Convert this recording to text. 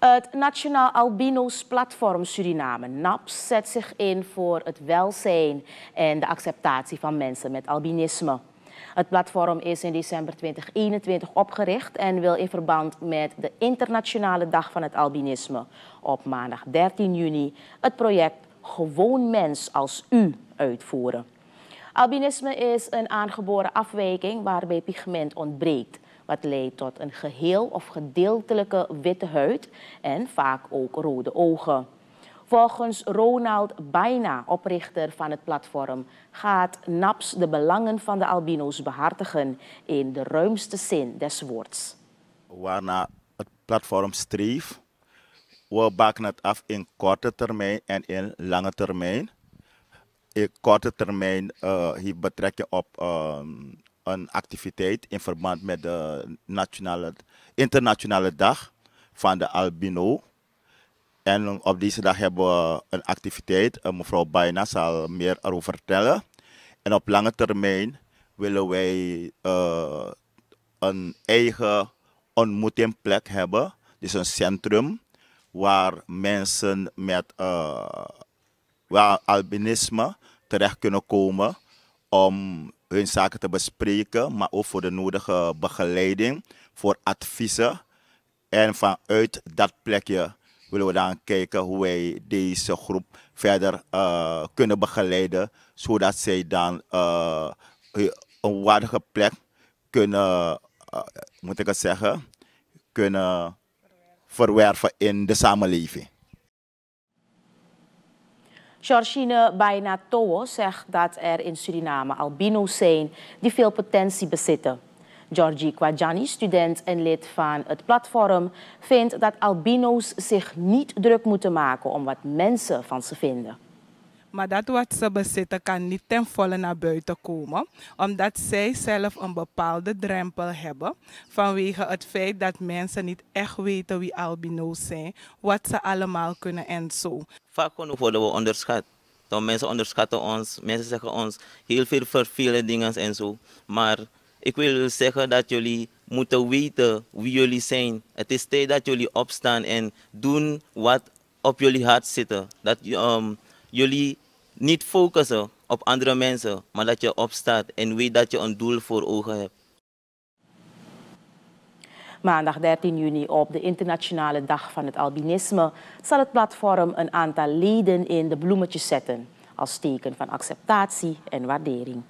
Het Nationaal Albino's Platform Suriname, NAPS, zet zich in voor het welzijn en de acceptatie van mensen met albinisme. Het platform is in december 2021 opgericht en wil in verband met de Internationale Dag van het Albinisme op maandag 13 juni het project Gewoon Mens als U uitvoeren. Albinisme is een aangeboren afwijking waarbij pigment ontbreekt wat leidt tot een geheel of gedeeltelijke witte huid en vaak ook rode ogen. Volgens Ronald Bijna, oprichter van het platform, gaat NAPS de belangen van de albino's behartigen in de ruimste zin des woords. Waarna het platform streeft, we bakken het af in korte termijn en in lange termijn. In korte termijn uh, eh, heeft op ehm, een activiteit in verband met de nationale, internationale dag van de albino. En op deze dag hebben we een activiteit. Eh, mevrouw Baina zal meer erover vertellen. En op lange termijn willen wij eh, een eigen ontmoetingplek hebben. Dus een centrum waar mensen met eh, waar albinisme terecht kunnen komen om hun zaken te bespreken, maar ook voor de nodige begeleiding, voor adviezen. En vanuit dat plekje willen we dan kijken hoe wij deze groep verder eh, kunnen begeleiden, zodat zij dan uh, een waardige plek kunnen, eh, moet ik het zeggen, kunnen verwerven in de samenleving. Georgine Bainatowo zegt dat er in Suriname albino's zijn die veel potentie bezitten. Georgie Kwajani, student en lid van het platform, vindt dat albino's zich niet druk moeten maken om wat mensen van ze vinden. Maar dat wat ze bezitten kan niet ten volle naar buiten komen, omdat zij zelf een bepaalde drempel hebben vanwege het feit dat mensen niet echt weten wie albino's zijn, wat ze allemaal kunnen en zo. Vaak worden we onderschat. Dan mensen onderschatten ons, mensen zeggen ons heel veel vervelende dingen en zo. Maar ik wil zeggen dat jullie moeten weten wie jullie zijn. Het is tijd dat jullie opstaan en doen wat op jullie hart zit. Dat, um, jullie niet focussen op andere mensen, maar dat je opstaat en weet dat je een doel voor ogen hebt. Maandag 13 juni op de Internationale Dag van het Albinisme zal het platform een aantal leden in de bloemetjes zetten als teken van acceptatie en waardering.